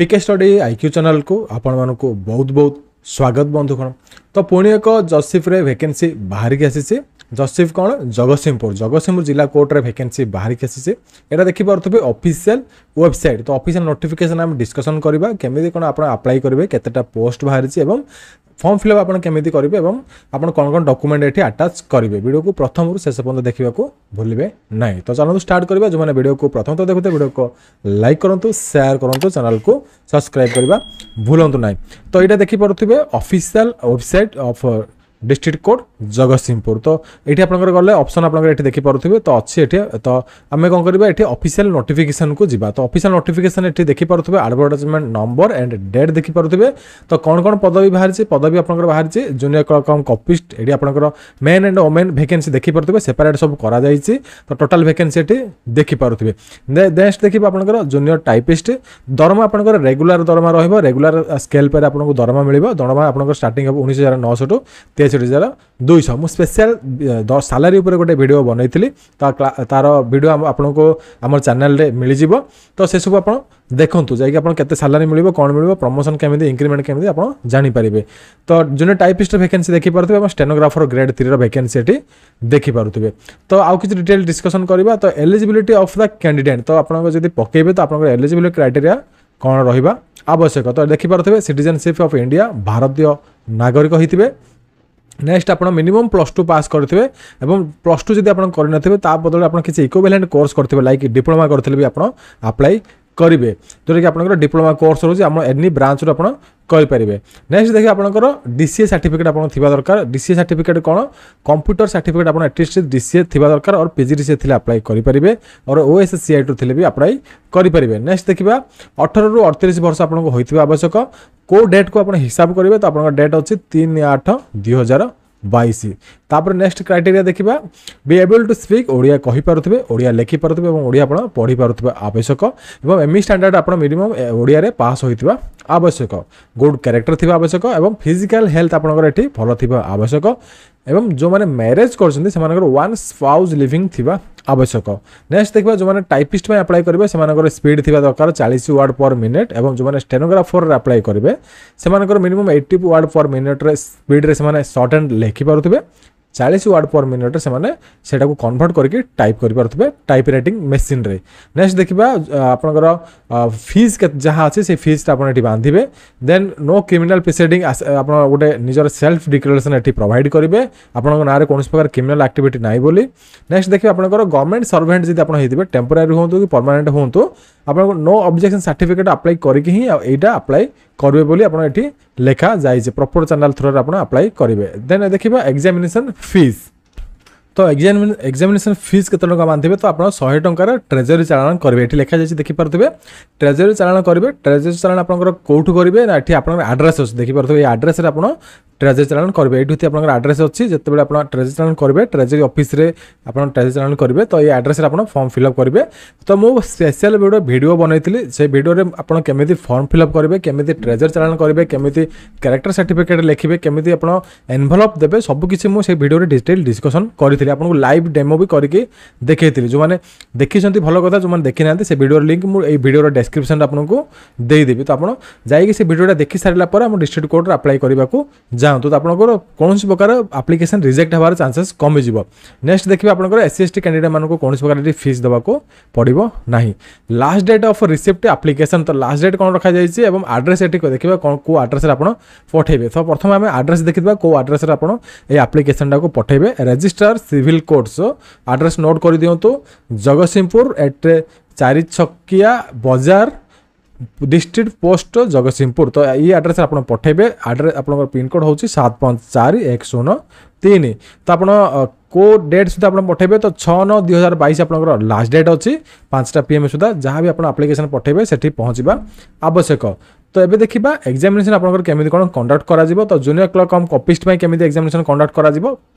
PK study IQ ଚ୍ୟାନେଲ୍କୁ ଆପଣମାନଙ୍କୁ ବହୁତ ବହୁତ ସ୍ୱାଗତ ବନ୍ଧୁଗଣ ତ ପୁଣି ଏକ ଜସିଫ୍ରେ ଭେକେନ୍ସି ବାହାରିକି ଆସିଛି ଜସିଫ୍ କ'ଣ ଜଗତସିଂହପୁର ଜଗତସିଂହପୁର ଜିଲ୍ଲା କୋର୍ଟରେ ଭେକେନ୍ସି ବାହାରିକି ଆସିଛି ଏଇଟା ଦେଖିପାରୁଥିବେ ଅଫିସିଆଲ ୱେବସାଇଟ୍ ତ ଅଫିସିଆଲ ନୋଟିଫିକେସନ୍ ଆମେ ଡିସ୍କସନ୍ କରିବା କେମିତି କ'ଣ ଆପଣ ଆପ୍ଲାଏ କରିବେ କେତେଟା ପୋଷ୍ଟ ବାହାରିଛି ଏବଂ ଫର୍ମ ଫିଲ୍ଅପ୍ ଆପଣ କେମିତି କରିବେ ଏବଂ ଆପଣ କ'ଣ କ'ଣ ଡକୁମେଣ୍ଟ ଏଠି ଆଟାଚ୍ କରିବେ ଭିଡ଼ିଓକୁ ପ୍ରଥମରୁ ଶେଷ ପର୍ଯ୍ୟନ୍ତ ଦେଖିବାକୁ ଭୁଲିବେ ନାହିଁ ତ ଚାଲନ୍ତୁ ଷ୍ଟାର୍ଟ କରିବା ଯେଉଁମାନେ ଭିଡ଼ିଓକୁ ପ୍ରଥମତଃ ଦେଖୁଥିବେ ଭିଡ଼ିଓକୁ ଲାଇକ୍ କରନ୍ତୁ ସେୟାର କରନ୍ତୁ ଚ୍ୟାନେଲକୁ ସବସ୍କ୍ରାଇବ୍ କରିବା ଭୁଲନ୍ତୁ ନାହିଁ ତ ଏଇଟା ଦେଖିପାରୁଥିବେ official website website uh, of district court Jagatsinghpur তো এটি আপনার গেলে অপসন আপনার এটি দেখিপারে তো অছি এটি তো আমি কম করা এটি অফিসিয়াল নোটিফিকেসন কু যা তো অফিসিয়াল নোটিফিকেসন এটি দেখিপারে আডভর্টাইজমেন্ট নম্বর এন্ড ডেট দেখিপারে তো কোণ কোণ পদবী বাহারি পদবী আপনার বাহারি জুনিয়র ক্লর্ক কম কপিস্ট এটি আপনার মেন এন্ড ওমেন ভ্যাকেন্সি দেখিপারে সেপারেট সব করা যাই তো টোটাল ভ্যাকেন্সি এটি দেখিপারে নেক্সট দেখবে আপনার জুনিয়র টাইপিস্ট দরমা আপনার রেগুলার দরমা রহব রেগুলার স্কেল পে আপনার দরমা মিলব দরমা আপনার স্টার্টিং হব উনিশ হাজার নশো টু তেইশ ରିଜାର ଦୁଇଶହ ମୁଁ ସ୍ପେଶାଲ ସାଲାରୀ ଉପରେ ଗୋଟେ ଭିଡ଼ିଓ ବନେଇଥିଲି ତା ତାର ଭିଡ଼ିଓ ଆପଣଙ୍କୁ ଆମର ଚ୍ୟାନେଲରେ ମିଳିଯିବ ତ ସେସବୁ ଆପଣ ଦେଖନ୍ତୁ ଯାଇକି ଆପଣ କେତେ ସାଲାରୀ ମିଳିବ କ'ଣ ମିଳିବ ପ୍ରମୋସନ୍ କେମିତି ଇନକ୍ରିମେଣ୍ଟ କେମିତି ଆପଣ ଜାଣିପାରିବେ ତ ଜୁନିୟର ଟାଇପିଷ୍ଟର ଭେକେନ୍ସି ଦେଖିପାରୁଥିବେ ଏବଂ ଷ୍ଟେନୋଗ୍ରାଫର ଗ୍ରେଡ୍ ଥ୍ରୀର ଭେକେନ୍ସି ଏଠି ଦେଖିପାରୁଥିବେ ତ ଆଉ କିଛି ଡିଟେଲ୍ ଡିସ୍କସନ୍ କରିବା ତ ଏଲିଜିବିଲିଟି ଅଫ୍ ଦ କ୍ୟାଣ୍ଡିଡେଟ୍ ତ ଆପଣଙ୍କ ଯଦି ପକେଇବେ ତ ଆପଣଙ୍କର ଏଲିଜିବିଲିଟି କ୍ରାଇଟେରିଆ କ'ଣ ରହିବା ଆବଶ୍ୟକ ତ ଦେଖିପାରୁଥିବେ ସିଟିଜେନସିପ୍ ଅଫ୍ ଇଣ୍ଡିଆ ଭାରତୀୟ ନାଗରିକ ହୋଇଥିବେ নেক্সট আপনার মিনিমম প্লস টু পাস করবে এবং প্লস টু যদি আপনার করে নথিবে তা বদলে আপনার কিছু ইকোভ্যালেন্ট কোর্স করবে লাইক ডিপ্লোমা করলে বি আপনার আপ্লাই କରିବେ ଯେଉଁଟାକି ଆପଣଙ୍କର ଡିପ୍ଲୋମା କୋର୍ସ ରହୁଛି ଆମ ଏନି ବ୍ରାଞ୍ଚରୁ ଆପଣ କରିପାରିବେ ନେକ୍ସଟ ଦେଖିବେ ଆପଣଙ୍କର ଡି ସିଏ ସାର୍ଟିଫିକେଟ୍ ଆପଣ ଥିବା ଦରକାର ଡି ସିଏ ସାର୍ଟିଫିକେଟ୍ କ'ଣ କମ୍ପ୍ୟୁଟର ସାର୍ଟିଫିକେଟ୍ ଆପଣ ଆଟଲିଷ୍ଟ ଡି ସିଏ ଥିବା ଦରକାର ଅର୍ ପିଜି ଡି ସିଏ ଥିଲେ ଆପ୍ଲାଏ କରିପାରିବେ ଅର୍ ଓ ଏସ୍ ସି ଆଇଟିରୁ ଥିଲେ ବି ଆପ୍ଲାଏ କରିପାରିବେ ନେକ୍ସଟ ଦେଖିବା ଅଠରରୁ ଅଡ଼ତିରିଶ ବର୍ଷ ଆପଣଙ୍କୁ ହୋଇଥିବା ଆବଶ୍ୟକ କେଉଁ ଡେଟ୍କୁ ଆପଣ ହିସାବ କରିବେ ତ ଆପଣଙ୍କ ଡେଟ୍ ଅଛି ତିନି ଆଠ ଦୁଇ ହଜାର বাইশ তাপরে নেক্সট ক্রাইটেরিয়া দেখা be able to speak Odia কহিপারে ওড়িয়া লেখিপারে এবং ওড়িয়া আপনার পড়িপারে আবশ্যক এবং এমি স্ট্যান্ডার্ড আপনার মিনিমম ওড়িয়ার পাস হয়ে আবশ্যক গুড ক্যারেক্টর থাকা আবশ্যক এবং ফিজিক্যাল হেলথ আপনার এটি ভাল থাকা আবশ্যক এবং যে ম্যারেজ করছেন সে ওয়ান স্পাউজ লিভিং থাকা ଆବଶ୍ୟକ ନେକ୍ସଟ ଦେଖିବା ଯେଉଁମାନେ ଟାଇପିଷ୍ଟ ପାଇଁ ଆପ୍ଲାଏ କରିବେ ସେମାନଙ୍କର ସ୍ପିଡ୍ ଥିବା ଦରକାର ଚାଳିଶ ୱାର୍ଡ଼ ପର୍ ମିନିଟ୍ ଏବଂ ଯେଉଁମାନେ ଷ୍ଟେନୋଗ୍ରାଫରରେ ଆପ୍ଲାଏ କରିବେ ସେମାନଙ୍କର ମିନିମମ୍ ଏଇଟି ୱାର୍ଡ଼ ପର୍ ମିନିଟ୍ରେ ସ୍ପିଡ୍ରେ ସେମାନେ ସର୍ଟ ଆଣ୍ଡ ଲେଖିପାରୁଥିବେ ଚାଳିଶ ୱାର୍ଡ଼ ପର୍ ମିନିଟ୍ରେ ସେମାନେ ସେଇଟାକୁ କନଭର୍ଟ କରିକି ଟାଇପ୍ କରିପାରୁଥିବେ ଟାଇପ୍ ରାଇଟିଂ ମେସିନ୍ରେ ନେକ୍ସଟ ଦେଖିବା ଆପଣଙ୍କର ଫିସ୍ ଯାହା ଅଛି ସେ ଫିସ୍ଟା ଆପଣ ଏଠି ବାନ୍ଧିବେ ଦେନ୍ ନୋ କ୍ରିମିନାଲ୍ ପ୍ରିସେଡ଼ିଂ ଆପଣ ଗୋଟେ ନିଜର ସେଲ୍ଫ ଡିକ୍ଲାରେସନ୍ ଏଠି ପ୍ରୋଭାଇଡ଼ କରିବେ ଆପଣଙ୍କ ନାଁରେ କୌଣସି ପ୍ରକାର କ୍ରିମିନାଲ୍ ଆକ୍ଟିଭିଟି ନାହିଁ ବୋଲି ନେକ୍ସଟ ଦେଖିବେ ଆପଣଙ୍କର ଗଭର୍ଣ୍ଣମେଣ୍ଟ ସର୍ଭେଣ୍ଟ ଯଦି ଆପଣ ହେଇଥିବେ ଟେମ୍ପୋରାରୀ ହୁଅନ୍ତୁ କି ପରମାନେଣ୍ଟ ହୁଅନ୍ତୁ ଆପଣଙ୍କ ନୋ ଅବଜେକ୍ସନ୍ ସାର୍ଟିଫିକେଟ୍ ଆପ୍ଲାଏ କରିକି ହିଁ ଏଇଟା ଆପ୍ଲାଏ କରିବେ ବୋଲି ଆପଣ ଏଠି ଲେଖା ଯାଇଛି ପ୍ରପର ଚ୍ୟାନେଲ୍ ଥ୍ରୁରେ ଆପଣ ଆପ୍ଲାଏ କରିବେ ଦେନ୍ ଦେଖିବା ଏକ୍ଜାମିନେସନ୍ फिज तो एक्जाम एक्जामेसन फिज के टाँग तो आप शहे टकर ट्रेजरी चालाण करेंगे ये लिखा जाए देखिपे ट्रेजरी चालाण करेंगे ट्रेजरी चालाण आप कौटू करेंगे ना ये आप्रेस अच्छे देखिपे ये आड्रेस आप ট্রেজারি ଚାଲାଣ କରିବେ ଏଇଠି ହେଉଛି ଆପଣଙ୍କର ଆଡ୍ରେସ୍ ଅଛି ଯେତେବେଳେ ଆପଣ ଟ୍ରେଜାରୀ ଚାଲାଣ କରିବେ ଟ୍ରେଜାରୀ ଅଫିସରେ ଆପଣ ଟ୍ରେଜାରୀ ଚାଲାଣ କରିବେ ତ ଏଇ ଆଡ୍ରେସରେ ଆପଣ ଫର୍ମ ଫିଲ୍ଅପ୍ କରିବେ ତ ମୁଁ ସ୍ପେଶାଲ୍ ଗୋଟେ ଭିଡ଼ିଓ ବନେଇଥିଲି ସେ ଭିଡ଼ିଓରେ ଆପଣ କେମିତି ଫର୍ମ ଫିଲ୍ଅପ୍ କରିବେ କେମିତି ଟ୍ରେଜାରୀ ଚାଲାଣ କରିବେ କେମିତି କ୍ୟାରେକ୍ଟର ସାର୍ଟିଫିକେଟ୍ ଲେଖିବେ କେମିତି ଆପଣ ଏନଭଲପ୍ ଦେବେ ସବୁକିଛି ମୁଁ ସେ ଭିଡ଼ିଓରେ ଡିଟେଲ୍ ଡିସ୍କସନ୍ କରିଥିଲି ଆପଣଙ୍କୁ ଲାଇଭ୍ ଡେମୋ ବି କରିକି ଦେଖେଇଥିଲି ଯେଉଁମାନେ ଦେଖିଛନ୍ତି ଭଲ କଥା ଯେଉଁମାନେ ଦେଖିନାହାନ୍ତି ସେ ଭିଡ଼ିଓର ଲିଙ୍କ୍ ମୁଁ ଏଇ ଭିଡ଼ିଓର ଡେସ୍କ୍ରିପ୍ସନ୍ରେ ଆପଣଙ୍କୁ ଦେଇଦେବି ତ ଆପଣ ଯାଇକି ସେ ଭିଡ଼ିଓଟା ଦେଖି ସାରିଲା ପରେ ଆମ ଡିଷ୍ଟ୍ରିକ୍ଟ କୋର୍ଟରେ ଆପ୍ଲାଏ କରିବାକୁ ଯାଆନ୍ତୁ ତ ଆପଣଙ୍କର କୌଣସି ପ୍ରକାର ଆପ୍ଲିକେସନ୍ ରିଜେକ୍ଟ ହେବାର ଚାନ୍ସେସ୍ କମିଯିବ ନେକ୍ସଟ ଦେଖିବେ ଆପଣଙ୍କର ଏସ୍ ସି ଏସ୍ ଟି କ୍ୟାଣ୍ଡିଡେଟ୍ମାନଙ୍କୁ କୌଣସି ପ୍ରକାର ଏଠି ଫିସ୍ ଦେବାକୁ ପଡ଼ିବ ନାହିଁ last date of receipt application ତ ଲାଷ୍ଟ ଡେଟ୍ କ'ଣ ରଖାଯାଇଛି ଏବଂ ଆଡ୍ରେସ୍ ଏଠି ଦେଖିବା କ'ଣ କେଉଁ ଆଡ୍ରେସ୍ରେ ଆପଣ ପଠାଇବେ ତ ପ୍ରଥମେ ଆମେ ଆଡ୍ରେସ୍ ଦେଖିଥିବା କେଉଁ ଆଡ୍ରେସ୍ରେ ଆପଣ এই আপ্লিকেশনটাকে পঠাইবে registrar civil courts address note করে দিও জগৎসিংহপুর এট চারি ছকিয়া বজার ডিস্ট্রিক্ট পোস্ট জগতসিংহপুর তো এই আড্রেস আপনার পঠাইবে আড্রেস আপনার পিনকোড হচ্ছে সাত পাঁচ চারি এক শূন্য তিন তো আপনার কেউ ডেট সুদ্ধা আপনার পঠাইবে তো ছ ন দুই হাজার বাইশ আপনার লাস্ট ডেট অছি পাঁচটা পিএম সুদ্ধা যা বি আপনার আপ্লিকেসন পঠাইবে সেটি পৌঁছবা আবশ্যক তো এবে দেখিবা এক্সামিনেসন আপনার কেমি কোণ কন্ডাক্ট করা তো জুনিয়র ক্লর্ক কম কপিস্ট কেমি এক্সামিনেসন কন্ডাক্ট করা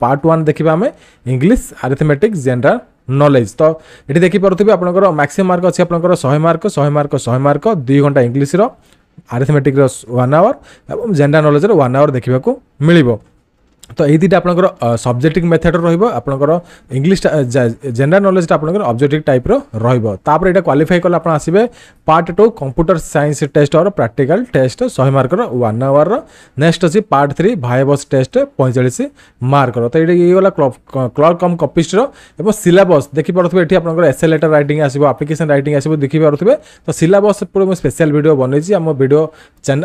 পার্ট ওয়ান দেখিবা আমি ইংলিশ আরিথমেটিক জেনারেল নলেজ ତ ଏଠି ଦେଖିପାରୁଥିବେ ଆପଣଙ୍କର ମ୍ୟାକ୍ସିମମ୍ ମାର୍କ ଅଛି ଆପଣଙ୍କର ଶହେ ମାର୍କ ଶହେ ମାର୍କ ଶହେ ମାର୍କ ଦୁଇ ଘଣ୍ଟା ଇଂଲିଶର ଆରିଥମେଟିକ୍ର ୱାନ୍ ଆୱାର୍ ଏବଂ ଜେନେରାଲ୍ ନଲେଜ୍ର ୱାନ୍ ଆୱାର୍ ଦେଖିବାକୁ ମିଳିବ ତ ଏଇ ଦୁଇଟା ଆପଣଙ୍କର ସବଜେକ୍ଟିଭ୍ ମେଥଡ଼୍ର ରହିବ ଆପଣଙ୍କର ଇଂଲିଶ ଜେନେରାଲ୍ ନଲେଜଟା ଆପଣଙ୍କର ଅବଜେକ୍ଟିଭ୍ ଟାଇପ୍ର ରହିବ ତାପରେ ଏଇଟା କ୍ୱାଲିଫାଇ କଲେ ଆପଣ ଆସିବେ part two computer science test or practical test ଶହେ ମାର୍କର ୱାନ୍ ଆୱାର୍ର ନେକ୍ସଟ ଅଛି ପାର୍ଟ ଥ୍ରୀ ଭାଇବସ୍ ଟେଷ୍ଟ ପଇଁଚାଳିଶ ମାର୍କର ତ ଏଇଟା ହେଇଗଲା କ୍ଲର୍କ କମ୍ କପିଷ୍ଟର ଏବଂ ସିଲାବସ୍ ଦେଖିପାରୁଥିବେ ଏଠି ଆପଣଙ୍କର ଏସ୍ଏ ଲେଟର୍ ରାଇଟିଂ ଆସିବ ଆପ୍ଲିକେସନ୍ ରାଇଟିଂ ଆସିବ ଦେଖିପାରୁଥିବେ ତ ସିଲାବସ୍ ଉପରେ ମୁଁ ସ୍ପେଶାଲ୍ ଭିଡ଼ିଓ ବନେଇଛି ଆମ ଭିଡ଼ିଓ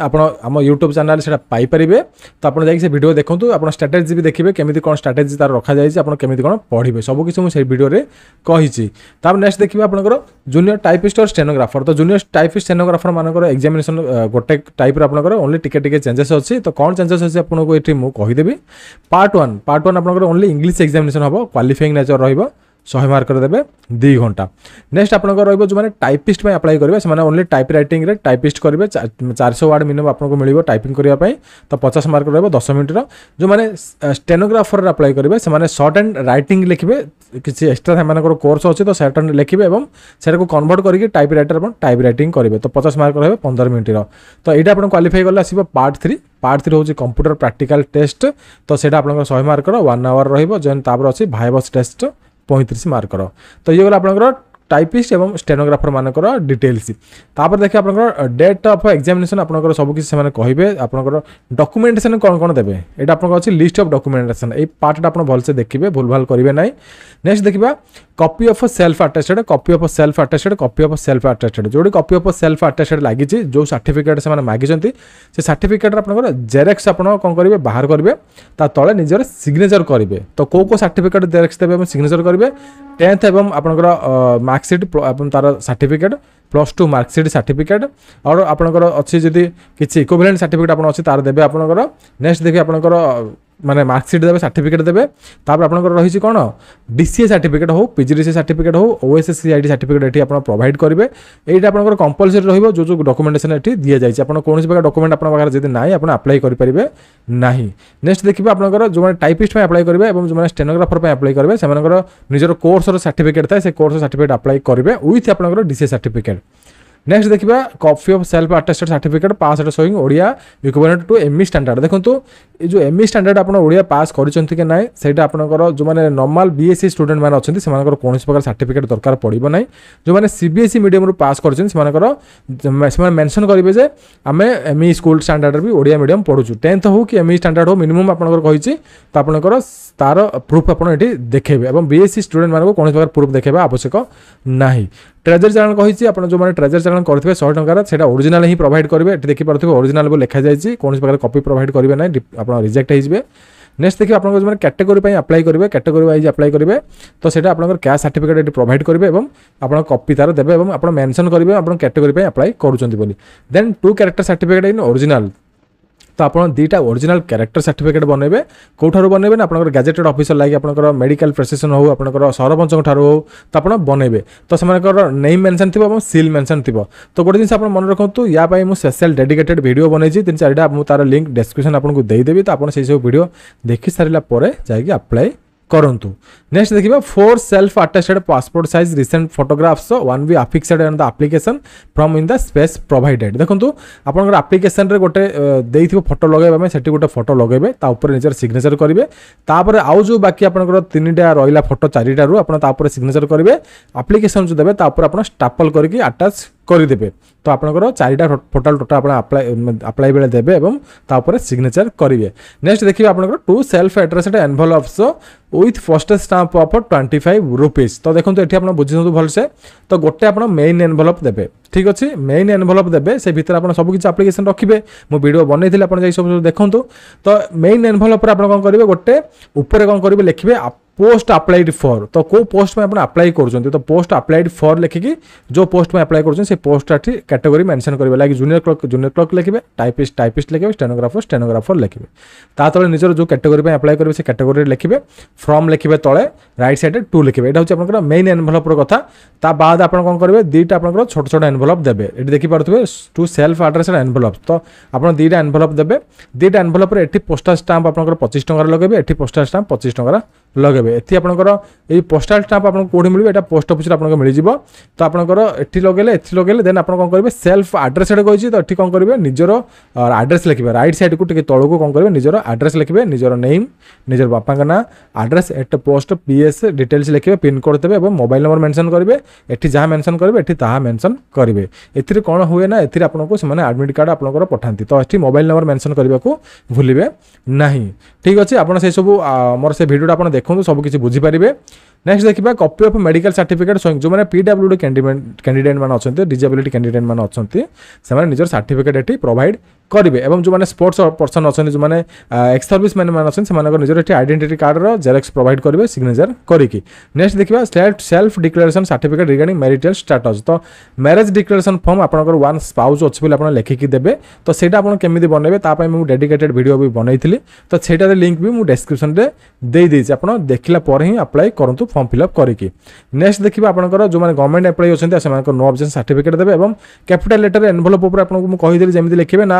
ଆପଣ ଆମ ୟୁଟ୍ୟୁବ୍ ଚ୍ୟାନେଲ୍ ସେଇଟା ପାଇପାରିବେ ତ ଆପଣ ଯାଇକି ସେ ଭିଡ଼ିଓ ଦେଖନ୍ତୁ ଆପଣ ଷ୍ଟାର୍ଟ ଷ୍ଟ୍ରାଟେଜି ବି ଦେଖିବେ କେମିତି କ'ଣ ଷ୍ଟ୍ରାଟେଜି ତା'ର ରଖାଯାଇଛି ଆପଣ କେମିତି କ'ଣ ପଢ଼ିବେ ସବୁକିଛି ମୁଁ ସେଇ ଭିଡ଼ିଓରେ କହିଛି ତାପରେ ନେକ୍ସଟ ଦେଖିବେ ଆପଣଙ୍କର ଜୁନିୟର ଟାଇପିଷ୍ଟ ଆଉ ଷ୍ଟେନୋଗ୍ରାଫର ତ ଜୁନିୟର ଟାଇପିଷ୍ଟ ଷ୍ଟେନୋଗ୍ରାଫର ମାନଙ୍କର ଏକ୍ଜାମିନେସନ୍ ଗୋଟେ ଟାଇପ୍ର ଆପଣଙ୍କର ଓନ୍ଲି ଟିକେ ଟିକେ ଚେଞ୍ଜେସ୍ ଅଛି ତ କ'ଣ ଚେଞ୍ଜେସ୍ ଅଛି ଆପଣଙ୍କୁ ଏଠି ମୁଁ କହିଦେବି ପାର୍ଟ ୱାନ୍ ପାର୍ଟ ୱାନ୍ ଆପଣଙ୍କର ଓନ୍ଲି ଇଂଲିଶ ଏକ୍ଜାମିନେସନ୍ ହେବ କ୍ୱାଲିଫାଇଂ ନେଚର୍ ରହିବ ଶହେ ମାର୍କରେ ଦେବେ ଦୁଇ ଘଣ୍ଟା ନେକ୍ସଟ ଆପଣଙ୍କର ରହିବ ଯେଉଁମାନେ ଟାଇପିଷ୍ଟ ପାଇଁ ଆପ୍ଲାଏ କରିବେ ସେମାନେ ଓନ୍ଲି ଟାଇପ୍ ରାଇଟିଂରେ ଟାଇପିଷ୍ଟ କରିବେ ଚାରିଶହ ୱାର୍ଡ଼ ମିନିମମ୍ ଆପଣଙ୍କୁ ମିଳିବ ଟାଇପିଂ କରିବା ପାଇଁ ତ ପଚାଶ ମାର୍କ ରହିବ ଦଶ ମିନିଟ୍ର ଯେଉଁମାନେ ଷ୍ଟେନୋଗ୍ରାଫରରେ ଆପ୍ଲାଏ କରିବେ ସେମାନେ ସର୍ଟ ଆଣ୍ଡ ରାଇଟିଂ ଲେଖିବେ କିଛି ଏକ୍ସଟ୍ରା ସେମାନଙ୍କର କୋର୍ସ ଅଛି ତ ସର୍ଟ ଆଣ୍ଡ ଲେଖିବେ ଏବଂ ସେଟାକୁ କନଭର୍ଟ କରିକି ଟାଇପ୍ ରାଇଟର ଆପଣ ଟାଇପ୍ ରାଇଟିଂ କରିବେ ତ ପଚାଶ ମାର୍କ ରହିବ ପନ୍ଦର ମିନିଟ୍ର ତ ଏଇଟା ଆପଣ କ୍ୱାଲିଫାଇ କଲେ ଆସିବ ପାର୍ଟ ଥ୍ରୀ ପାର୍ଟ ଥ୍ରୀ ହେଉଛି କମ୍ପ୍ୟୁଟର ପ୍ରାକ୍ଟିକାଲ ଟେଷ୍ଟ ତ ସେଇଟା ଆପଣଙ୍କର ଶହେ ମାର୍କର ୱାନ୍ ଆୱାର ରହିବ ଯେନ୍ ତାପରେ ଅଛି ଭାଇବସ୍ ଟେଷ୍ଟ पैंतीस मार्क तो ये आप টাইপিস্ট এবং স্টেনোগ্রাফর মানকর ডিটেলস তাপরে দেখে আপনার ডেট অফ এক্সামিনেসন আপনার সবকিছু সে কহবে আপনার ডকুমেন্টেসন কোণ কোণ দেবে এটা আপনার অনেক লিষ্ট অফ ডকুমেন্টেসন এই পার্টটা আপনার ভালসে দেখবে ভুলভাল করবে না নেক্সট দেখবা copy of self attached copy of self attached copy of self attached যেটি কপি অফ সেলফ আটাচেড লাগিছে যে সার্টিফিকেট সে মাগিছেন সে সার্টিফিকেট আপনার জেরেক্স আপনার কম করবে বাহার করবে তা তলে নিজের সিগনেচর করবে তো কেউ কেউ সার্টিফিকেট জেরেক্স দেবে এবং সিগনেচর করবে টেন্থ এবং আপনার মার্ক ମାର୍କସିଟ୍ ଆପଣ ତା'ର certificate plus two marksheet certificate ଆଉ ଆପଣଙ୍କର ଅଛି ଯଦି କିଛି ଇକୋଭିଲେଣ୍ଟ ସାର୍ଟିଫିକେଟ୍ ଆପଣ ଅଛି ତା'ର ଦେବେ ଆପଣଙ୍କର ନେକ୍ସଟ ଦେବେ ଆପଣଙ୍କର মানে ମାର୍କସିଟ୍ ଦେବେ ସାର୍ଟିଫିକେଟ୍ ଦେବେ ତାପରେ ଆପଣଙ୍କର ରହିଛି କ'ଣ ଡି ସି ଏ ସାର୍ଟିଫିକେଟ୍ ହଉ ପିଜି ଡି ସି ସାର୍ଟିଫିକେଟ୍ ହଉ ଓ S S C I D certificate ଏଠି ଆପଣ ପ୍ରୋଭାଇଡ଼ କରିବେ ଏଇଟା ଆପଣଙ୍କର କମ୍ପଲସରି ରହିବ ଯେଉଁ ଯେଉଁ ଡକୁମେଣ୍ଟେସନ୍ ଏଠି ଦିଆଯାଇଛି ଆପଣ କୌଣସି ପ୍ରକାର ଡକୁମେଣ୍ଟ ଆପଣଙ୍କ ପାଖରେ ଯଦି ନାହିଁ ଆପଣ ଆପ୍ଲାଏ କରିପାରିବେ ନାହିଁ ନେକ୍ସଟ ଦେଖିବେ ଆପଣଙ୍କର ଯେଉଁମାନେ ଟାଇପିଷ୍ଟ ପାଇଁ ଆପ୍ଲାଏ କରିବେ ଏବଂ ଯେଉଁମାନେ ଷ୍ଟେନୋଗ୍ରାଫର ପାଇଁ ଆପ୍ଲାଏ କରିବେ ସେମାନଙ୍କର ନିଜର କୋର୍ସର ସାର୍ଟିଫିକେଟ୍ ଥାଏ ସେ କୋର୍ସ ସାର୍ଟିଫିକେଟ୍ ଆପ୍ଲାଏ କରିବେ ୱିଥ୍ ଆପଣଙ୍କର D C A certificate next ଦେଖିବା copy of self attested certificate pass at showing Odia equivalent to M E standard ଦେଖନ୍ତୁ ଏ ଯେଉଁ ଏମ୍ ଇ ଷ୍ଟାଣ୍ଡାର୍ଡ଼ ଆପଣ ଓଡ଼ିଆ ପାସ୍ କରିଛନ୍ତି କି ନାହିଁ ସେଇଟା ଆପଣଙ୍କର ଯେଉଁମାନେ ନର୍ମାଲ୍ ବି ଏସ୍ ସି ଷ୍ଟୁଡେଣ୍ଟମାନେ ଅଛନ୍ତି ସେମାନଙ୍କର କୌଣସି ପ୍ରକାର ସାର୍ଟିଫିକେଟ୍ ଦରକାର ପଡ଼ିବ ନାହିଁ ଯେଉଁମାନେ ସି ବି ଏସ୍ ସି ମିଡ଼ିୟମରୁ ପାସ୍ କରିଛନ୍ତି ସେମାନଙ୍କର ସେମାନେ ମେନସନ୍ କରିବେ ଯେ ଆମେ ଏମ୍ ଇ ସ୍କୁଲ୍ ଷ୍ଟାଣ୍ଡାର୍ଡ଼ରେ ବି ଓଡ଼ିଆ ମିଡ଼ିୟମ୍ ପଢ଼ୁଛୁ ଟେନ୍ଥ ହେଉ କି ଏମ୍ ଇ ଷ୍ଟାଣ୍ଡାର୍ଡ଼ ହେଉ ମିନିମମ୍ ଆପଣଙ୍କର କହିଛି ତ ଆପଣଙ୍କର ତା'ର ପ୍ରୁଫ୍ ଆପଣ ଏଠି ଦେଖେଇବେ ଏବଂ ବି ଏସ୍ ସି ଷ୍ଟୁଡେଣ୍ଟମାନଙ୍କୁ କୌଣସି ପ୍ରକାର ପ୍ରୁଫ୍ ଦେଖେଇବା ଆବଶ୍ୟକ ନାହିଁ ট্রেজর চালাণ কী আপনার যে ট্রেজর চালাণ করবে শহে টাকার সেটা অরিজিনাল হি প্রোভাইড করবে এটি দেখিপারে অরিজিনাল লেখা যাই কোণী প্রকার কপি প্রোভাইড করবে না আপনার আপনার রিজেক্ট হয়ে নেক্সট দেখি আপনার যে ক্যাটেগোরি আপ্লাই করবে ক্যাটেগোরি ওয়াইজ আপ্লাই করবে তো সেটা আপনার ক্যাশ সার্টিফিকেট এটি প্রোভাইড করবে এবং আপনার কপি তার দেবে এবং আপনার মেনশন করবে আপনার ক্যাটেগোরি আপ্লাই করছেন বলে দেন two character certificate in original ତ ଆପଣ ଦୁଇଟା ଓରିଜିନାଲ କ୍ୟାରେକ୍ଟର ସାର୍ଟିଫିକେଟ୍ ବନେଇବେ କେଉଁଠାରୁ ବନେଇବେ ନା ଆପଣଙ୍କର ଗ୍ୟାଜେଟେଡ୍ ଅଫିସର ଲାଗି ଆପଣଙ୍କର ମେଡ଼ିକାଲ ପ୍ରେସେସନ୍ ହେଉ ଆପଣଙ୍କର ସରପଞ୍ଚଙ୍କ ଠାରୁ ହେଉ ତ ଆପଣ ବନେଇବେ ତ ସେମାନଙ୍କର ନେମ୍ ମେନ୍ସନ୍ ଥିବ ଏବଂ ସିଲ୍ ମେନ୍ସନ୍ ଥିବ ତ ଗୋଟେ ଜିନିଷ ଆପଣ ମନେ ରଖନ୍ତୁ ୟା ପାଇଁ ମୁଁ ସ୍ପେଶାଲ୍ ଡେଡିକେଟେଡ୍ ଭିଡ଼ିଓ ବନେଇଛି ତିନି ଚାରିଟା ମୁଁ ତାର ଲିଙ୍କ୍ ଡେସ୍କ୍ରିପସନ୍ ଆପଣଙ୍କୁ ଦେଇଦେବି ତ ଆପଣ ସେହିସବୁ ଭିଡ଼ିଓ ଦେଖି ସାରିଲା ପରେ ଯାଇକି ଆପ୍ଲାଏ କରନ୍ତୁ ନେକ୍ସଟ ଦେଖିବା four self attached passport size recent photographs one be affixed on the application form in the space provided ଦେଖନ୍ତୁ ଆପଣଙ୍କର ଆପ୍ଲିକେସନ୍ରେ ଗୋଟେ ଦେଇଥିବ ଫଟୋ ଲଗାଇବା ପାଇଁ ସେଠି ଗୋଟେ ଫଟୋ ଲଗାଇବେ ତା ଉପରେ ନିଜର ସିଗ୍ନେଚର କରିବେ ତାପରେ ଆଉ ଯେଉଁ ବାକି ଆପଣଙ୍କର ତିନିଟା ରହିଲା ଫଟୋ ଚାରିଟାରୁ ଆପଣ ତାପରେ ସିଗ୍ନେଚର କରିବେ ଆପ୍ଲିକେସନ୍ ଯେଉଁ ଦେବେ ତା ଉପରେ ଆପଣ ଷ୍ଟାପଲ୍ କରିକି ଆଟାଚ୍ କରିଦେବେ ତ ଆପଣଙ୍କର ଚାରିଟା ଟୋଟାଲ୍ ଟୋଟା ଆପଣ ଆପ୍ଲାଏ ଆପ୍ଲାଏ ବେଳେ ଦେବେ ଏବଂ ତାପରେ ସିଗ୍ନେଚର୍ କରିବେ ନେକ୍ସଟ ଦେଖିବେ ଆପଣଙ୍କର two self addressed envelopes with postage stamp of twenty five rupees ତ ଦେଖନ୍ତୁ ଏଠି ଆପଣ ବୁଝିଦିଅନ୍ତୁ ଭଲସେ ତ ଗୋଟେ ଆପଣ ମେନ୍ ଏନଭଲପ୍ ଦେବେ ଠିକ୍ ଅଛି ମେନ୍ ଏନଭଲପ୍ ଦେବେ ସେ ଭିତରେ ଆପଣ ସବୁ କିଛି ଆପ୍ଲିକେସନ୍ ରଖିବେ ମୁଁ ଭିଡ଼ିଓ ବନେଇଥିଲି ଆପଣ ଯାଇ ସବୁ ଦେଖନ୍ତୁ ତ ମେନ୍ ଏନଭଲପ୍ରେ ଆପଣ କ'ଣ କରିବେ ଗୋଟେ ଉପରେ କ'ଣ କରିବେ ଲେଖିବେ पोस्ट आप्लाइड फर तो कोई पोस्ट में आप आप्लाय कर तो पोस्ट आप्लाइड फर लिखिकी जो पोस्ट में आप्लाय कर पोस्टा कैटेगोरी मेनसन करेंगे like junior clerk junior clerk लिखे टाइपिस्ट टाइपिस्ट लिखे स्टेनोग्राफर स्टेनोग्राफर लिखे ता निजर जो कैटेगोरी आप्लाय करेंगे से कैटेगोरी लिखे फ्रम लिखे तले रईट सैड टू लिखे यहाँ हूँ आप मेन एनभलप्र कथा बाद आप कौन करेंगे दुईटा आप छोट छोट एनभलप देवे ये देखिपे टू सेल्फ आड्रेस एनभलप तो आप दुईटा एनभलप देते दुईटा एनभलप पोस्टा स्टाम्प आप पचिश टकर लगे ये पोस्टा स्टाप पचिश टकर ଲଗାଇବେ ଏଠି ଆପଣଙ୍କର ଏଇ ପୋଷ୍ଟାଲ ଷ୍ଟାମ୍ପ ଆପଣଙ୍କୁ କେଉଁଠି ମିଳିବ ଏଇଟା ପୋଷ୍ଟ ଅଫିସରେ ଆପଣଙ୍କୁ ମିଳିଯିବ ତ ଆପଣଙ୍କର ଏଠି ଲଗାଇଲେ ଏଠି ଲଗାଇଲେ ଦେନ୍ ଆପଣ କ'ଣ କରିବେ ସେଲ୍ଫ ଆଡ୍ରେସ୍ ଏଠି କହିଛି ତ ଏଠି କ'ଣ କରିବେ ନିଜର ଆଡ୍ରେସ୍ ଲେଖିବେ ରାଇଟ୍ ସାଇଡ଼୍କୁ ଟିକେ ତଳକୁ କ'ଣ କରିବେ ନିଜର ଆଡ୍ରେସ୍ ଲେଖିବେ ନିଜର ନେମ୍ ନିଜର ବାପାଙ୍କ ନାଁ ଆଡ୍ରେସ୍ ଏଠି ପୋଷ୍ଟ ପିଏସ୍ ଡିଟେଲ୍ସ ଲେଖିବେ ପିନ୍କୋଡ଼୍ ଦେବେ ଏବଂ ମୋବାଇଲ୍ ନମ୍ବର ମେନସନ୍ କରିବେ ଏଠି ଯାହା ମେନସନ୍ କରିବେ ଏଠି ତାହା ମେନସନ୍ କରିବେ ଏଥିରେ କ'ଣ ହୁଏ ନା ଏଥିରେ ଆପଣଙ୍କୁ ସେମାନେ ଆଡମିଟ୍ କାର୍ଡ଼ ଆପଣଙ୍କର ପଠାନ୍ତି ତ ଏଠି ମୋବାଇଲ୍ ନମ୍ବର ମେନସନ୍ କରିବାକୁ ଭୁଲିବେ ନାହିଁ ଠିକ୍ ଅଛି ଆପଣ ସେସବୁ ମୋର ସେ ଭିଡ଼ିଓଟା ଆପଣ ଦେଖ দেখুন সবকিছু বুঝিপারে নেক্সট দেখা কপি অফ মেডিকাল সার্টিফিকেট স্বয়ং যে পিডব্লুডি ক্যান্ডিডেট মানে অনেক ডিজাবিলিটি ক্যান্ডিডেট মানে অনেক সে নিজের সার্টিফিকেট এটি প্রোভাইড କରିବେ ଏବଂ ଯେଉଁମାନେ ସ୍ପୋର୍ଟସ୍ ପର୍ସନ୍ ଅଛନ୍ତି ଯେଉଁମାନେ ଏକ୍ସ ସର୍ଭିସ୍ ମ୍ୟାନ୍ ମାନେ ଅଛନ୍ତି ସେମାନଙ୍କର ନିଜର ଏଠି ଆଇଡେଣ୍ଟିଟି କାର୍ଡ଼ର ଜେରକ୍ସ ପ୍ରୋଭାଇଡ଼ କରିବେ ସିଗ୍ନେଚର କରିକି ନେକ୍ସଟ ଦେଖିବା self declaration certificate regarding marital status ତ ମ୍ୟାରେଜ୍ ଡିକ୍ଲାରେସନ୍ ଫର୍ମ ଆପଣଙ୍କର ୱାନ୍ ସ୍ପାଉଜ୍ ଅଛି ବୋଲି ଆପଣ ଲେଖିକି ଦେବେ ତ ସେଇଟା ଆପଣ କେମିତି ବନେଇବେ ତା ପାଇଁ ମୁଁ ଡେଡିକେଟେଡ଼ ଭିଡ଼ିଓ ବି ବନେଇଥିଲି ତ ସେଇଟାରେ ଲିଙ୍କ୍ ବି ମୁଁ ଡେସ୍କ୍ରିପ୍ସନ୍ରେ ଦେଇଦେଇଛି ଆପଣ ଦେଖିଲା ପରେ ହିଁ ଆପ୍ଲାଏ କରନ୍ତୁ ଫର୍ମ ଫିଲ୍ଅପ୍ କରିକି ନେକ୍ସଟ ଦେଖିବା ଆପଣଙ୍କର ଯେଉଁମାନେ ଗଭର୍ଣ୍ଣମେଣ୍ଟ ଆପ୍ଲାଏ ଅଛନ୍ତି ସେମାନଙ୍କର ନୋ ଅବଜେକ୍ସନ୍ ସାର୍ଟିଫିକେଟ୍ ଦେବେ ଏବଂ କ୍ୟାପିଟାଲ୍ ଲେଟର୍ ଏନଭଲପ୍ ଉପରେ ଆପଣଙ୍କୁ ମୁଁ କହିଦେଲି ଯେମିତି ଲେଖିବେ ନା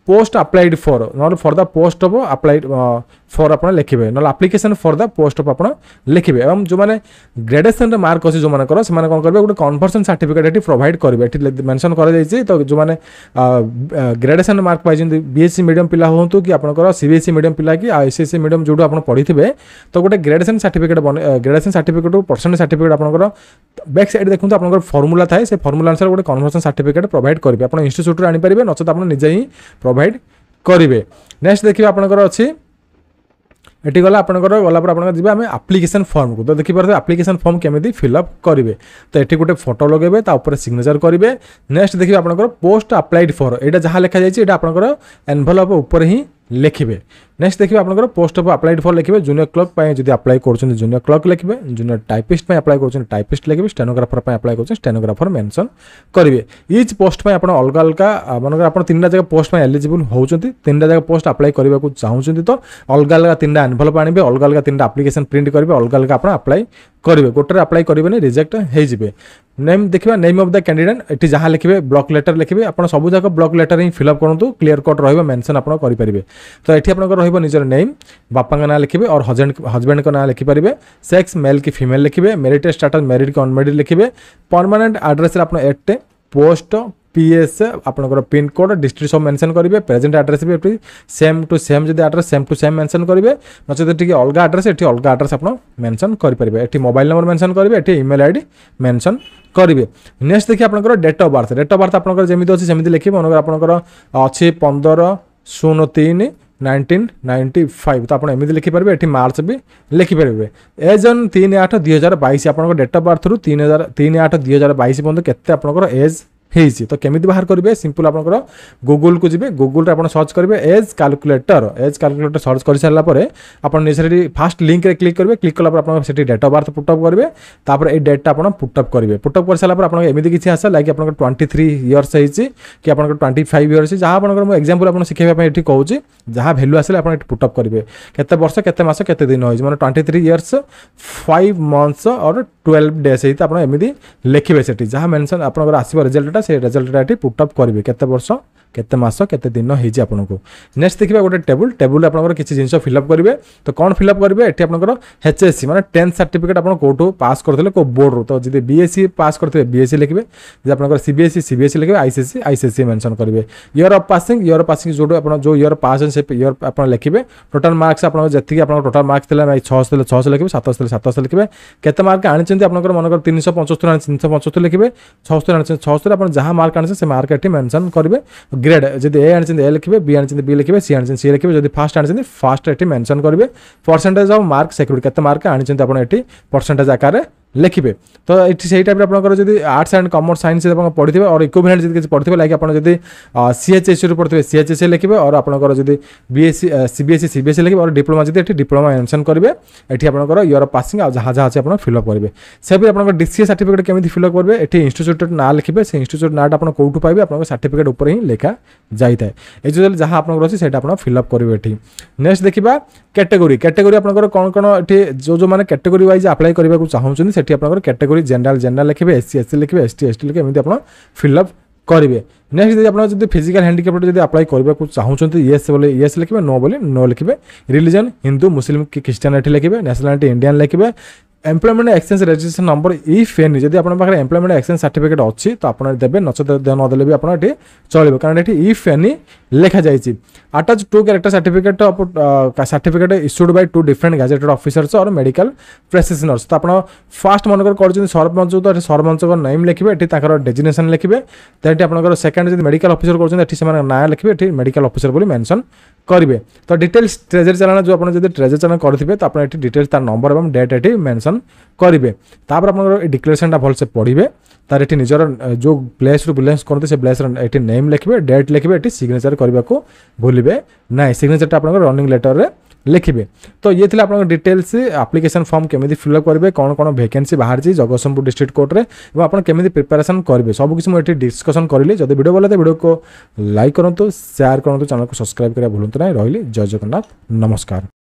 পোস্ট আপ্লাইড ফর নহলে for the post of applied for আপনার লিখবে নহলে application for the post of আপনার লিখবে এবং যে গ্রেডেসনরে মার্ক অছে যেমানকর সে কোণ করবে গোটে কনভরসন সার্টিফিকেট এটি প্রোভাইড করবে এটি মেনশন করা যাইছে তো যে গ্রেডেসন মার্ক পাইছেন বিএসসি মিডিয়াম পিলা হুঁতু কি আপনার সিবিএসসি মিডিয়াম পিলা কি আইসিএসসি মিডিয়াম যেটু আপনার পড়িথিবে তো গোটে graduation certificate graduation certificate percent certificate আপনার ব্যাক সাইড দেখুন আপনার ফর্মুলা থাকে সে ফর্মুলা অনুসারে গোটে কনভরসন সার্টিফিকেট প্রোভাইড করবে আপনার ইনস্টিচ্যুটরে আনিপারে নচেত আপনার নিজে ହିଁ ପ୍ରୋଭାଇଡ଼ প্রোভাইড କରିବେ ନେକ୍ସଟ ଦେଖିବେ ଆପଣଙ୍କର ଅଛି ଏଠି ଗଲା ଆପଣଙ୍କର ଗଲାପରେ ଆପଣଙ୍କର ଯିବେ ଆମେ ଆପ୍ଲିକେସନ୍ ଫର୍ମକୁ ତ ଦେଖିପାରୁଥିବେ ଆପ୍ଲିକେସନ୍ ଫର୍ମ କେମିତି ଫିଲ୍ଅପ୍ କରିବେ ତ ଏଠି ଗୋଟେ ଫଟୋ ଲଗାଇବେ ତା ଉପରେ ସିଗ୍ନେଚର୍ କରିବେ ନେକ୍ସଟ ଦେଖିବେ ଆପଣଙ୍କର ପୋଷ୍ଟ ଆପ୍ଲାଇଡ଼୍ ଫର୍ ଏଇଟା ଯାହା ଲେଖାଯାଇଛି ଏଇଟା ଆପଣଙ୍କର ଏନଭଲପ୍ ଉପରେ ହିଁ ଲେଖିବେ ନେକ୍ସଟ ଦେଖିବେ ଆପଣଙ୍କର ପୋଷ୍ଟ ଅଫ୍ ଆପ୍ଲାଇଡ୍ ଫର୍ ଲେଖିବେ ଜୁନିୟର କ୍ଲର୍କ ପାଇଁ ଯଦି ଆପ୍ଲାଏ କରୁଛନ୍ତି ଜୁନିୟର କ୍ଲର୍କ ଲେଖିବେ ଜୁନିୟର ଟାଇପିଷ୍ଟ ପାଇଁ ଆପ୍ଲାଏ କରୁଛନ୍ତି ଟାଇପିଷ୍ଟ ଲେଖିବେ ଷ୍ଟେନୋଗ୍ରାଫର ପାଇଁ ଆପ୍ଲାଏ କରୁଛନ୍ତି ଷ୍ଟେନୋଗ୍ରାଫର ମେନସନ୍ କରିବେ ଇଚ୍ ପୋଷ୍ଟ ପାଇଁ ଆପଣ ଅଲଗା ଅଲଗା ମନେକର ଆପଣ ତିନିଟା ଜାଗା ପୋଷ୍ଟ ପାଇଁ ଏଲିଜିବୁଲ୍ ହେଉଛନ୍ତି ତିନିଟା ଜାଗା ପୋଷ୍ଟ ଆପ୍ଲାଏ କରିବାକୁ ଚାହୁଁଛନ୍ତି ତ ଅଲଗା ଅଲଗା ତିନିଟା ଆନଭଲପ୍ ଆଣିବେ ଅଲଗା ଅଲଗା ତିନିଟା ଆପ୍ଲିକେସନ୍ ପ୍ରିଣ୍ଟ କରିବେ ଅଲଗା ଅଲଗା ଆପଣ ଆପ୍ଲାଏ କରିବେ ଗୋଟେରେ ଆପ୍ଲାଏ କରିବେନି ରିଜେକ୍ଟ ହେଇଯିବେ नेम देखिए नेम अफ द कैंडिडेट ये जहाँ लिखे ब्लक लेटर लिखे आप सब जाक ब्लक लेटर हिं फिलअप करूँ क्लीयर कट रही मेनसन आपे तो ये आपको रोज निजर नेम बापा ना लिखे और हजबैंड हजबैंड ना लिखिपारे सेक्स मेल कि फिमेल लिखे मेरीट स्टाटस मेरीट कि अनमेरीट लिखे परमानेंट आड्रेस आप एट पोस्ट পিএস আপনার পিনকোড ডিস্ট্রিক্ট সব মেনশন করবে প্রেজেন্ট আড্রেস বি এটি সেম টু সেম যদি address same to same mention করবে নচেত টিকি অলগা আড্রেস এটি অলগা আড্রেস আপনার মেনশন করে এটি মোবাইল নম্বর মেনশন করবে এটি ইমেল আইডি মেনশন করবে নেক্সট দেখি আপনার date of birth date of birth আপনার যেমি অছি সেমি লিখবে মনে আপনার অছি পনেরো শূন্য তিন নাইনটিন নাইন্টি ফাইভ তো আপনার এমনি লিখিপারে এটি মার্চ বি লিখিপারে এজ অন তিন আট দুই হাজার বাইশ আপনার ডেট অফ বার্থ রু তিন হাজার তিন আট দুই হাজার বাইশ পর্যন্ত কেতে আপনার এজ ହେଇଛି ତ କେମିତି ବାହାର କରିବେ ସିମ୍ପଲ୍ ଆପଣଙ୍କର ଗୁଗୁଲକୁ ଯିବେ ଗୁଗୁଲରେ ଆପଣ ସର୍ଚ୍ଚ କରିବେ age calculator age calculator search କରିସାରିଲା ପରେ ଆପଣ ନିଶ୍ଚୟ ଫାଷ୍ଟ ଲିଙ୍କରେ କ୍ଲିକ୍ କରିବେ କ୍ଲିକ୍ କଲା ପରେ ଆପଣ ସେଠି ଡେଟ୍ ଅଫ୍ ବାର୍ଥ ପୁଟଅପ୍ କରିବେ ତାପରେ ଏଇ ଡେଟ୍ଟା ଆପଣ ପୁଟଅପ୍ କରିବେ ପୁଟଅପ୍ କରିସାରିଲା ପରେ ଆପଣଙ୍କ ଏମିତି କିଛି ଆସା ଲାଗି ଆପଣଙ୍କର ଟ୍ୱେଣ୍ଟି ଥ୍ରୀ ଇୟର୍ସ ହେଇଛି କି ଆପଣଙ୍କର ଟ୍ୱେଣ୍ଟି ଫାଇଭ୍ ଇୟର୍ସ ଯାହା ଆପଣଙ୍କର ମୁଁ ଏକ୍ଜାମ୍ପଲ୍ ଆପଣ ଶିଖାଇବା ପାଇଁ ଏଠି କହୁଛି ଯାହା ଭ୍ୟାଲ୍ୟୁ ଆସିଲେ ଆପଣ ଏଠି ପୁଟଅପ୍ କରିବେ କେତେ ବର୍ଷ କେତେ ମାସ କେତେ ଦିନ ହେଇଛି ମାନେ twenty three years five months or twelve days ହେଇଛି ଆପଣ ଏମିତି ଲେଖିବେ ସେଠି ଯାହା ମେନ୍ସନ୍ ଆପଣଙ୍କର ଆସିବ ରେଜଲ୍ଟଟା ସେ ରେଜଲ୍ଟଟା ଏଠି ପୁଟଅପ୍ କରିବେ କେତେ ବର୍ଷ କେତେ ମାସ କେତେ ଦିନ ହେଇଛି ଆପଣଙ୍କୁ ନେକ୍ସଟ ଦେଖିବା ଗୋଟେ ଟେବୁଲ୍ ଟେବୁଲ୍ ଆପଣଙ୍କର କିଛି ଜିନିଷ ଫିଲ୍ଅପ୍ କରିବେ ତ କ'ଣ ଫିଲ୍ଅପ୍ କରିବେ ଏଠି ଆପଣଙ୍କର ଏଚ୍ ଏସ୍ ସି ମାନେ ଟେନ୍ଥ ସାର୍ଟିଫିକେଟ୍ ଆପଣ କେଉଁଠୁ ପାସ୍ କରିଥିଲେ କେଉଁ ବୋର୍ଡ଼ରୁ ତ ଯଦି ବି ଏସ୍ ସି ପାସ୍ କରିଥିବେ ବି ବିଏସ୍ସି ଲେଖିବେ ଯଦି ଆପଣଙ୍କର ସିବିଏସ୍ସି ସିବିଏସ୍ସି ଲେଖିବେ ଆଇସିଏସ୍ସି ଆଇସିଏସ୍ସି ମେନ୍ସନ୍ କରିବେ year of passing year passing ଯେଉଁଠୁ ଆପଣ ଯେଉଁ ଇୟର୍ ପାସ୍ ସେ ଇୟର୍ ଆପଣ ଲେଖିବେ ଟୋଟାଲ୍ ମାର୍କସ୍ ଆପଣଙ୍କ ଯେତିକି ଆପଣଙ୍କ ଟୋଟାଲ୍ ମାର୍କସ୍ ଥିଲା ଛଅଶହ ଥିଲେ ଛଅଶହ ଲେଖିବେ ସାତଶହ ଥିଲେ ସାତଶହ ଲେଖିବେ କେତେ ମାର୍କ ଆଣିଛନ୍ତି ଆପଣଙ୍କର ମନେକର ତିନିଶହ ପଞ୍ଚସ୍ତରୀ ତିନିଶହ ପଞ୍ଚସ୍ତରୀ ଲେଖିବେ ଛଅସ୍ତରୀ ଆଣିଛନ୍ତି ଛଅସ୍ତରୀ ଆପଣ जहाँ मार्क आने से मार्क ये मेनसन करेंगे ग्रेड जब ए आनी ए लिखे बी आनी बी लिखे सी आनी सी लिखे जब फास्ट आनी फास्ट ये मेनसन करेंगे परसेंटेज अफ मार्क सिक्यूरी के मार्क आनी तो आप परसेंटेज आकार ଲେଖିବେ ତ ଏଠି ସେଇ ଟାଇପ୍ରେ ଆପଣଙ୍କର ଯଦି ଆର୍ଟ୍ସ ଆଣ୍ଡ କମର୍ସ ସାଇନ୍ସ ଆପଣ ପଢ଼ିଥିବେ ଅର୍ ଇକ୍ୱିଭେଲେଣ୍ଟ ଯଦି କିଛି ପଢ଼ିଥିବେ ଲାଇକ୍ ଆପଣ ଯଦି ସିଏଚ୍ଏସ୍ସିରୁ ପଢ଼ିଥିବେ ସିଏଚ୍ଏସ୍ସି ଲେଖିବେ ଅର୍ ଆପଣଙ୍କର ଯଦି ବିଏସ୍ସି ସିବିଏସ୍ସି ସିବିଏସ୍ସି ଲେଖିବେ ଅର୍ ଡିପ୍ଲୋମା ଯଦି ଏଠି ଡିପ୍ଲୋମା ମେନ୍ସନ୍ କରିବେ ଏଠି ଆପଣଙ୍କର ଇୟର୍ ଅଫ୍ ପାସିଂ ଆଉ ଯାହା ଯାହା ଅଛି ଆପଣ ଫିଲ୍ଅପ୍ କରିବେ ସେପରି ଆପଣଙ୍କ ଡିସିଏ ସାର୍ଟିଫିକେଟ୍ କେମିତି ଫିଲ୍ଅପ୍ କରିବେ ଏଠି ଇନଷ୍ଟିଚ୍ୟୁଟ୍ର ନାଁ ଲେଖିବେ ସେ ଇନଷ୍ଟିଚ୍ୟୁଟ୍ ନାଁଟା ଆପଣ କେଉଁଠୁ ପାଇବେ ଆପଣଙ୍କ ସାର୍ଟିଫିକେଟ୍ ଉପରେ ହିଁ ଲେଖା ଯାଇଥାଏ ଏଇ ଯେଉଁ ଯାହା ଆପଣଙ୍କର ଅଛି ସେଇଟା ଆପଣ ଫିଲ୍ଅପ୍ କରିବେ ଏଠି ନେକ୍ସଟ ଦେଖିବା କ୍ୟାଟେଗୋରୀ କ୍ୟାଟେଗୋରୀ ଆପଣଙ୍କର କ'ଣ କ'ଣ ଏଠି ଯେଉଁ ଯେଉଁମାନେ କ୍ୟାଟେଗୋରୀ ୱାଇଜ୍ ଆପ୍ଲାଏ କରିବାକୁ ଚାହୁଁଛନ୍ତି ସେଠି ଆପଣଙ୍କର କ୍ୟାଟେଗୋରୀ ଜେନେରାଲ ଜେନେରାଲ ଲେଖିବେ ଏସ୍ସି ଏସ୍ସି ଲେଖିବେ ଏସ୍ଟି ଏସ୍ଟି ଲେଖିବେ ଏମିତି ଆପଣ ଫିଲ୍ଅପ୍ କରିବେ ନେକ୍ସଟ ଯଦି ଆପଣ ଯଦି ଫିଜିକାଲ ହ୍ୟାଣ୍ଡିକ୍ୟାପ୍ଟ ଯଦି ଆପ୍ଲାଏ କରିବାକୁ ଚାହୁଁଛନ୍ତି ୟେସ୍ ବୋଲି ୟେସ୍ ଲେଖିବେ ନୋ ବୋଲି ନୋ ଲେଖିବେ ରିଲିଜନ୍ ହିନ୍ଦୁ ମୁସଲିମ୍ କି ଖ୍ରୀଷ୍ଟିଆନିଟି ଲେଖିବେ ନ୍ୟାସନାଲିଟି ଇଣ୍ଡିଆନ୍ ଲେଖିବେ এমপ্লয়মেন্ট এক্সচেঞ্জ রেজিষ্ট্রেসন নম্বর এই ফেনি যদি আপনার পাখে এমপ্লয়মেন্ট এক্সচেঞ্জ সার্টিফিকেট অছি তো আপনার দেবে নচেত নদেলে বি আপনার এটি চলবে কারণ এটি ই ফেনি লেখা যাইছি attach two character certificate certificate issued by two different gazetted officers or medical practitioners তো আপনার ফার্স্ট মনে মনেকর করছেন সরপঞ্চ তো এটি সরপঞ্চর নেম লিখবে এটি তাঁর ডেজিনেসন লিখবে তো এটি আপনার সেকেন্ড যদি মেডিকাল অফিসর করছেন এটি সে না লিখবে এটি মেডিকাল অফিসর বলে মেনশন করবে তো ডিটেলস ট্রেজের চালান যে আপনার যদি ট্রেজের চালান করবে তো আপনার এটি ডিটেলস তার নম্বর এবং ডেট এটি মেনশন करेंगे करें आपर डिक्लेरेसन भल से पढ़े तार ये निजर जो प्लेस रू बिलंगस करते से प्लेस नेम लिखे डेट लिखे ये सिग्नेचर करने को भूलिबे ना सिग्नेचरटा आप रनिंग लेटर में लिखे तो ये थी आप डिटेल्स आप्लिकेसन फर्म केमी फिलअप करेंगे कौन कौन भेकेन्सी बाहर सिंहपुर डिस्ट्रिक्ट कोर्ट्रे आपड़ केमी प्रिपेरेसन करेंगे सबकि डिस्कसन करी जब भिड भले तो भिड को लाइक करूँ सेयार करूँ चैनल को सब्सक्राइब करा भूलुना रही जय जगन्नाथ नमस्कार